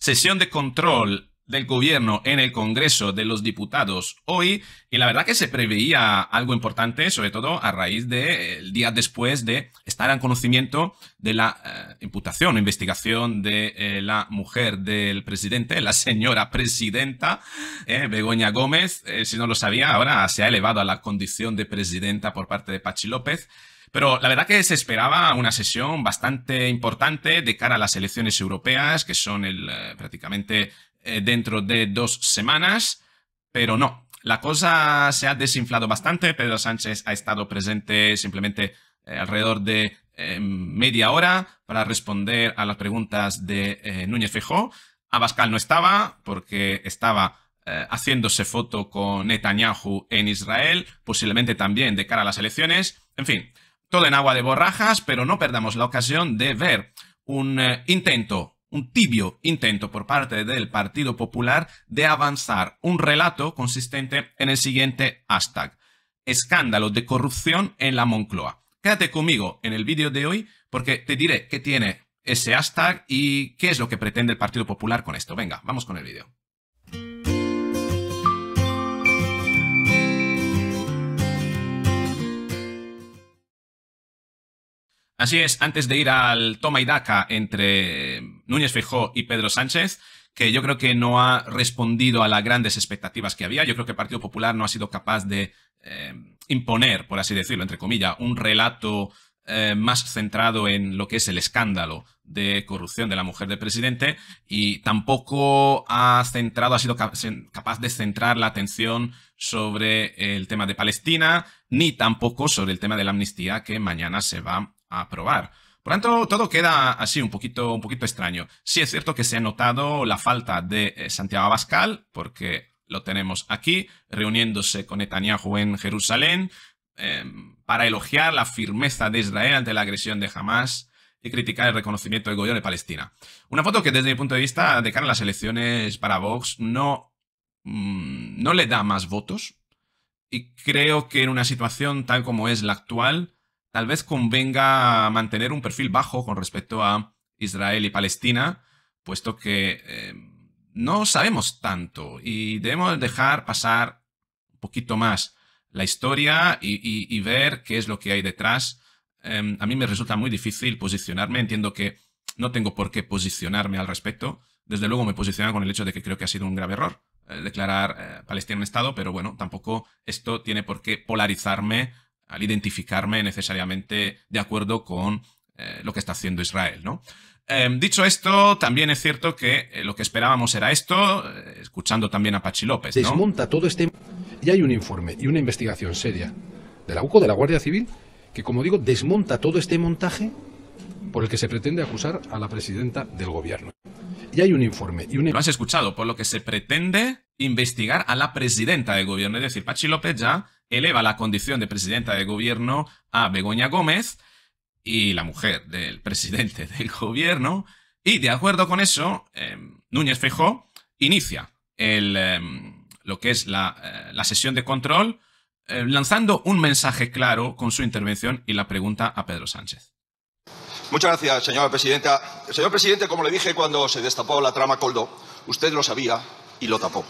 sesión de control del gobierno en el Congreso de los Diputados hoy y la verdad que se preveía algo importante, sobre todo a raíz del día después de estar en conocimiento de la eh, imputación o investigación de eh, la mujer del presidente, la señora presidenta eh, Begoña Gómez. si no lo sabía, ahora se ha elevado a la condición de presidenta por parte de Pachi López. Pero la verdad que se esperaba una sesión bastante importante de cara a las elecciones europeas, que son el, eh, prácticamente eh, dentro de dos semanas, pero no. La cosa se ha desinflado bastante. Pedro Sánchez ha estado presente simplemente eh, alrededor de media hora para responder a las preguntas de Núñez Fejó. Abascal no estaba porque estaba haciéndose foto con Netanyahu en Israel, posiblemente también de cara a las elecciones. En fin, todo en agua de borrajas, pero no perdamos la ocasión de ver un eh, intento, un tibio intento por parte del Partido Popular de avanzar un relato consistente en el siguiente hashtag. Escándalo de corrupción en la Moncloa. Quédate conmigo en el vídeo de hoy porque te diré qué tiene ese hashtag y qué es lo que pretende el Partido Popular con esto. Venga, vamos con el vídeo. Así es, antes de ir al toma y daca entre Núñez Feijó y Pedro Sánchez, que yo creo que no ha respondido a las grandes expectativas que había. Yo creo que el Partido Popular no ha sido capaz de eh, imponer, por así decirlo, entre comillas, un relato eh, más centrado en lo que es el escándalo de corrupción de la mujer del presidente y tampoco ha centrado, ha sido capaz de centrar la atención sobre el tema de Palestina ni tampoco sobre el tema de la amnistía que mañana se va a probar. Por tanto, todo queda así un poquito, un poquito extraño. Sí es cierto que se ha notado la falta de eh, Santiago Abascal, porque lo tenemos aquí, reuniéndose con Netanyahu en Jerusalén, em, para elogiar la firmeza de Israel ante la agresión de Hamas y criticar el reconocimiento del gobierno de Palestina. Una foto que desde mi punto de vista, de cara a las elecciones para Vox, no, mm, no le da más votos. Y creo que en una situación tal como es la actual, tal vez convenga mantener un perfil bajo con respecto a Israel y Palestina, puesto que eh, no sabemos tanto y debemos dejar pasar un poquito más la historia y, ver qué es lo que hay detrás. Em, a mí me resulta muy difícil posicionarme, entiendo que no tengo por qué posicionarme al respecto. Desde luego me posiciono con el hecho de que creo que ha sido un grave error eh, declarar eh, Palestina un Estado, pero bueno, tampoco esto tiene por qué polarizarme al identificarme necesariamente de acuerdo con eh, lo que está haciendo Israel, ¿no? Em, dicho esto, también es cierto que eh, lo que esperábamos era esto, eh, escuchando también a Pachi López. ¿no? Desmonta todo este... Y hay un informe y una investigación seria de la UCO, de la Guardia Civil, que, como digo, desmonta todo este montaje por el que se pretende acusar a la presidenta del gobierno. Y hay un informe y una... Lo has escuchado, por lo que se pretende investigar a la presidenta del gobierno. Es decir, Pachi López ya eleva la condición de presidenta de gobierno a Begoña Gómez y la mujer del presidente del gobierno. Y de acuerdo con eso, em, Núñez Feijó inicia em, lo que es la, eh, la sesión de control em, lanzando un mensaje claro con su intervención y la pregunta a Pedro Sánchez. Muchas gracias, señora presidenta. Señor presidente, como le dije cuando se destapó la trama Coldo, usted lo sabía y lo tapó.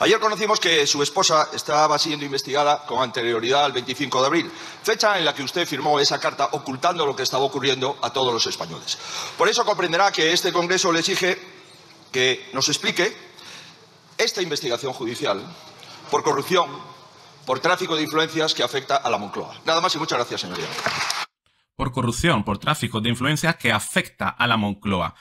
Ayer conocimos que su esposa estaba siendo investigada con anterioridad al 25 de abril, fecha en la que usted firmó esa carta ocultando lo que estaba ocurriendo a todos los españoles. Por eso comprenderá que este Congreso le exige que nos explique esta investigación judicial por corrupción, por tráfico de influencias que afecta a la Moncloa. Nada más y muchas gracias, señoría. Por corrupción, por tráfico de influencias que afecta a la Moncloa.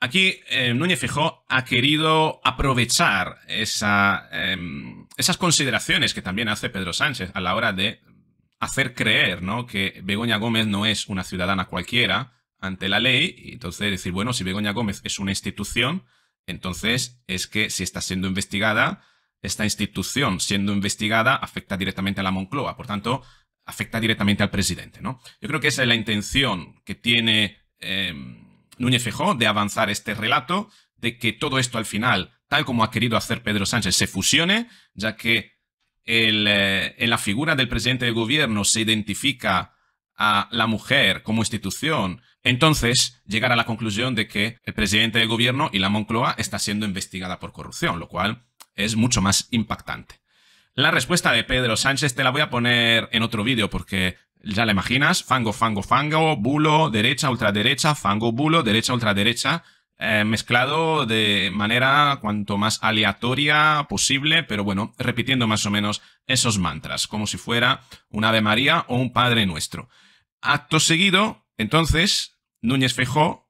Aquí eh, Núñez Fijó ha querido aprovechar em, esas consideraciones que también hace Pedro Sánchez a la hora de hacer creer que Begoña Gómez no es una ciudadana cualquiera ante la ley y entonces decir, bueno, si Begoña Gómez es una institución, entonces es que si está siendo investigada, esta institución siendo investigada afecta directamente a la Moncloa, por tanto, afecta directamente al presidente. ¿no? Yo creo que esa es la intención que tiene... Em, Núñez Fejó de avanzar este relato de que todo esto al final, tal como ha querido hacer Pedro Sánchez, se fusione, ya que el, eh, en la figura del presidente del gobierno se identifica a la mujer como institución, entonces llegar a la conclusión de que el presidente del gobierno y la Moncloa está siendo investigada por corrupción, lo cual es mucho más impactante. La respuesta de Pedro Sánchez te la voy a poner en otro vídeo porque ya le imaginas, fango, fango, fango, bulo, derecha, ultraderecha, fango, bulo, derecha, ultraderecha, eh, mezclado de manera cuanto más aleatoria posible, pero bueno, repitiendo más o menos esos mantras, como si fuera un Ave María o un Padre Nuestro. Acto seguido, entonces, Núñez Fejó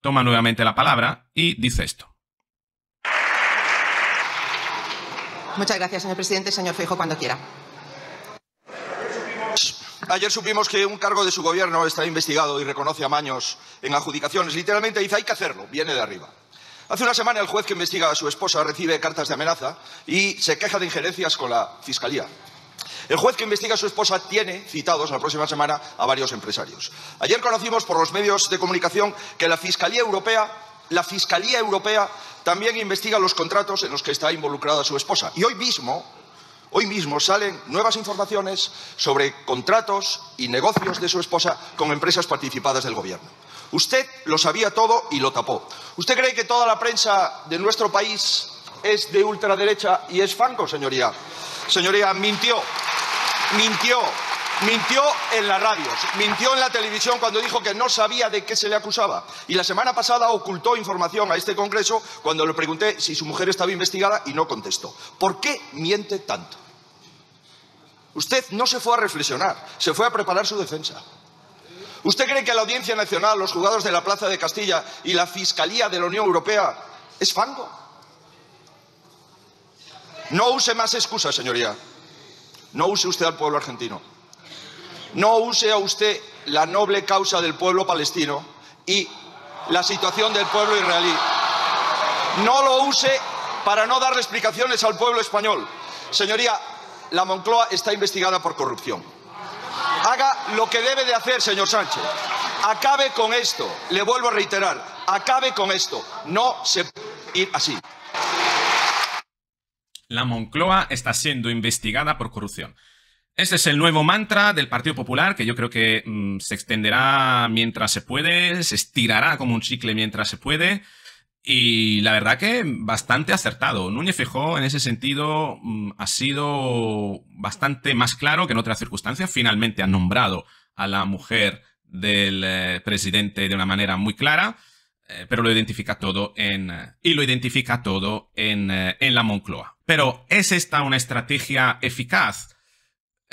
toma nuevamente la palabra y dice esto. Muchas gracias, señor presidente. Señor Feijó, cuando quiera. Ayer supimos que un cargo de su gobierno está investigado y reconoce a Maños en adjudicaciones. Literalmente dice, hay que hacerlo, viene de arriba. Hace una semana el juez que investiga a su esposa recibe cartas de amenaza y se queja de injerencias con la Fiscalía. El juez que investiga a su esposa tiene citados la próxima semana a varios empresarios. Ayer conocimos por los medios de comunicación que la Fiscalía Europea, la Fiscalía Europea también investiga los contratos en los que está involucrada su esposa. Y hoy mismo Hoy mismo salen nuevas informaciones sobre contratos y negocios de su esposa con empresas participadas del Gobierno. Usted lo sabía todo y lo tapó. ¿Usted cree que toda la prensa de nuestro país es de ultraderecha y es franco, señoría? Señoría, mintió. Mintió. Mintió en la radio, mintió en la televisión cuando dijo que no sabía de qué se le acusaba. Y la semana pasada ocultó información a este Congreso cuando le pregunté si su mujer estaba investigada y no contestó. ¿Por qué miente tanto? Usted no se fue a reflexionar, se fue a preparar su defensa. ¿Usted cree que la Audiencia Nacional, los juzgados de la Plaza de Castilla y la Fiscalía de la Unión Europea es fango? No use más excusas, señoría. No use usted al pueblo argentino. No use a usted la noble causa del pueblo palestino y la situación del pueblo israelí. No lo use para no darle explicaciones al pueblo español. Señoría, la Moncloa está investigada por corrupción. Haga lo que debe de hacer, señor Sánchez. Acabe con esto. Le vuelvo a reiterar, acabe con esto. No se puede ir así. La Moncloa está siendo investigada por corrupción. Este es el nuevo mantra del Partido Popular, que yo creo que mm, se extenderá mientras se puede, se estirará como un chicle mientras se puede. Y la verdad que bastante acertado. Núñez Fijó, en ese sentido, mm, ha sido bastante más claro que en otras circunstancias. Finalmente ha nombrado a la mujer del eh, presidente de una manera muy clara, eh, pero lo identifica todo en. y lo identifica todo en, eh, en la Moncloa. Pero, ¿es esta una estrategia eficaz?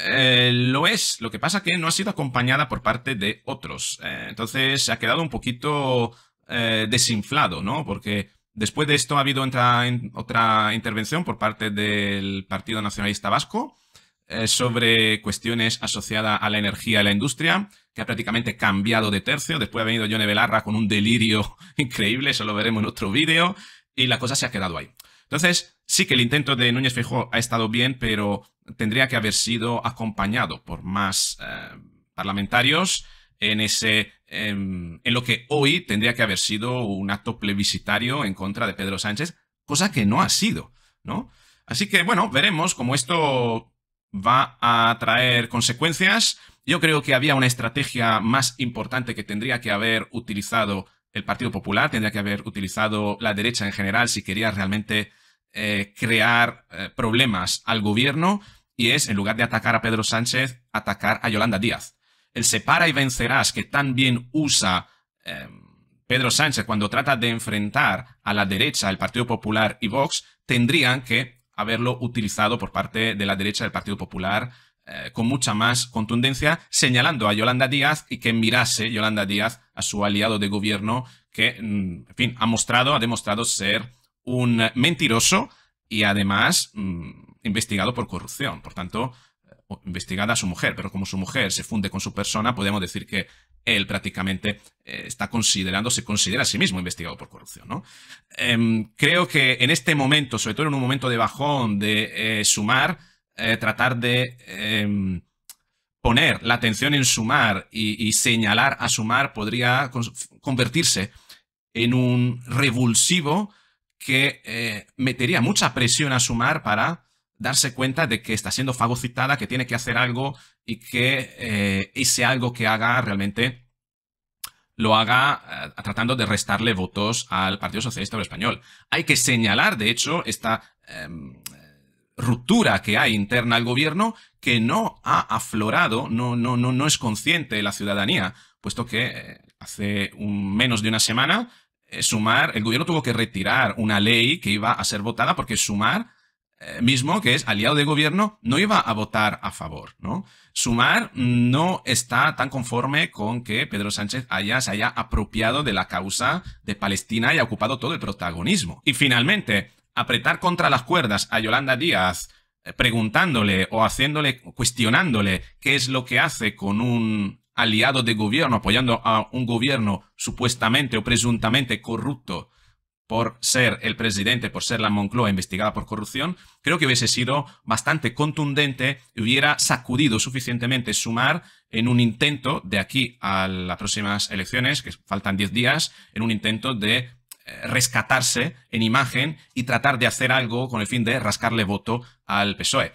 Eh, lo es, lo que pasa que no ha sido acompañada por parte de otros. Eh, entonces se ha quedado un poquito eh, desinflado, ¿no? Porque después de esto ha habido otra, otra intervención por parte del Partido Nacionalista Vasco sobre cuestiones asociadas a la energía y la industria, que ha prácticamente cambiado de tercio. Después ha venido Johnny Belarra con un delirio increíble, eso lo veremos en otro vídeo, y la cosa se ha quedado ahí. Entonces, sí que el intento de Núñez Feijóo ha estado bien, pero tendría que haber sido acompañado por más eh, parlamentarios en ese em, en lo que hoy tendría que haber sido un acto plebiscitario en contra de Pedro Sánchez, cosa que no ha sido, ¿no? Así que bueno, veremos cómo esto va a traer consecuencias. Yo creo que había una estrategia más importante que tendría que haber utilizado el Partido Popular, tendría que haber utilizado la derecha en general si quería realmente eh, crear eh, problemas al gobierno y es, en lugar de atacar a Pedro Sánchez, atacar a Yolanda Díaz. El separa y vencerás que tan bien usa em, Pedro Sánchez cuando trata de enfrentar a la derecha, el Partido Popular y Vox, tendrían que haberlo utilizado por parte de la derecha del Partido Popular eh, con mucha más contundencia, señalando a Yolanda Díaz y que mirase Yolanda Díaz a su aliado de gobierno que, mm, en fin, ha mostrado, ha demostrado ser un mentiroso y además... Mm, investigado por corrupción. Por tanto, eh, investigada a su mujer, pero como su mujer se funde con su persona, podemos decir que él prácticamente eh, está considerando, se considera a sí mismo investigado por corrupción. Em, creo que en este momento, sobre todo en un momento de bajón, de eh, sumar, tratar de em, poner la atención en sumar y señalar a sumar podría convertirse en un revulsivo que metería mucha presión a sumar para darse cuenta de que está siendo fagocitada, que tiene que hacer algo y que ese eh, algo que haga realmente lo haga eh, tratando de restarle votos al Partido Socialista Español. Hay que señalar, de hecho, esta em, ruptura que hay interna al gobierno que no ha aflorado, no, no, no, no es consciente la ciudadanía, puesto que eh, hace menos de una semana Sumar, el gobierno tuvo que retirar una ley que iba a ser votada porque Sumar eh, mismo, que es aliado de gobierno, no iba a votar a favor, ¿no? Sumar no está tan conforme con que Pedro Sánchez haya, se haya apropiado de la causa de Palestina y ha ocupado todo el protagonismo. Y finalmente, apretar contra las cuerdas a Yolanda Díaz eh, preguntándole o haciéndole, cuestionándole qué es lo que hace con un aliado de gobierno, apoyando a un gobierno supuestamente o presuntamente corrupto por ser el presidente, por ser la Moncloa investigada por corrupción, creo que hubiese sido bastante contundente y hubiera sacudido suficientemente Sumar en un intento de aquí a las próximas elecciones, que faltan 10 días, en un intento de eh, rescatarse en imagen y tratar de hacer algo con el fin de rascarle voto al PSOE.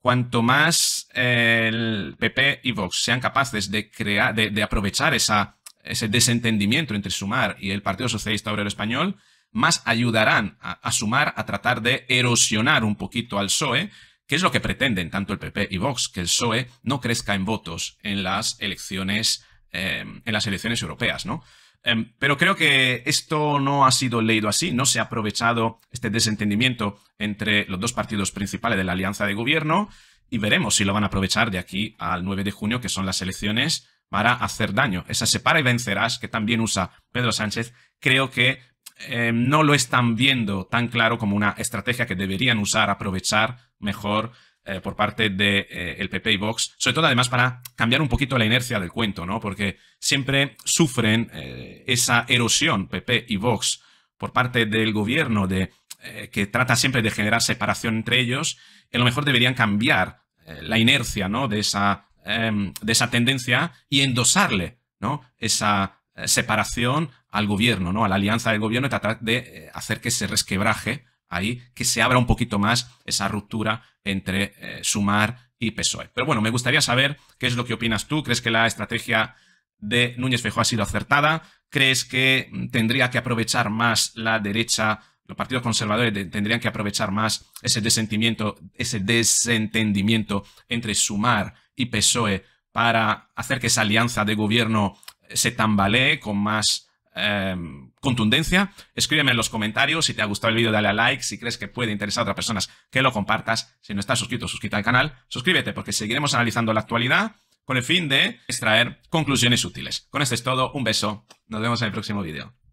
Cuanto más eh, el PP y Vox sean capaces de, crear, de, aprovechar ese desentendimiento entre Sumar y el Partido Socialista Obrero Español, más ayudarán a, sumar a tratar de erosionar un poquito al PSOE, que es lo que pretenden tanto el PP y Vox, que el PSOE no crezca en votos en las elecciones, em, en las elecciones europeas, ¿no? Em, pero creo que esto no ha sido leído así, no se ha aprovechado este desentendimiento entre los dos partidos principales de la alianza de gobierno y veremos si lo van a aprovechar de aquí al 9 de junio, que son las elecciones para hacer daño. Esa separa y vencerás que también usa Pedro Sánchez, creo que eh, no lo están viendo tan claro como una estrategia que deberían usar, aprovechar mejor eh, por parte de eh, el PP y Vox, sobre todo además para cambiar un poquito la inercia del cuento, ¿no? Porque siempre sufren esa erosión PP y Vox por parte del gobierno de que trata siempre de generar separación entre ellos, a lo mejor deberían cambiar la inercia, ¿no? De esa, em, de esa tendencia y endosarle, ¿no? Esa separación al gobierno, ¿no? A la alianza del gobierno y tratar de eh, hacer que se resquebraje ahí, que se abra un poquito más esa ruptura entre eh, Sumar y PSOE. Pero bueno, me gustaría saber qué es lo que opinas tú. ¿Crees que la estrategia de Núñez Feijóo ha sido acertada? ¿Crees que mm, tendría que aprovechar más la derecha, los partidos conservadores tendrían que aprovechar más ese desentimiento, ese desentendimiento entre Sumar y PSOE para hacer que esa alianza de gobierno eh, se tambalee con más Em, contundencia. Escríbeme en los comentarios si te ha gustado el vídeo, dale a like. Si crees que puede interesar a otras personas, que lo compartas. Si no estás suscrito, suscríbete al canal. Suscríbete porque seguiremos analizando la actualidad con el fin de extraer conclusiones útiles. Con esto es todo. Un beso. Nos vemos en el próximo vídeo.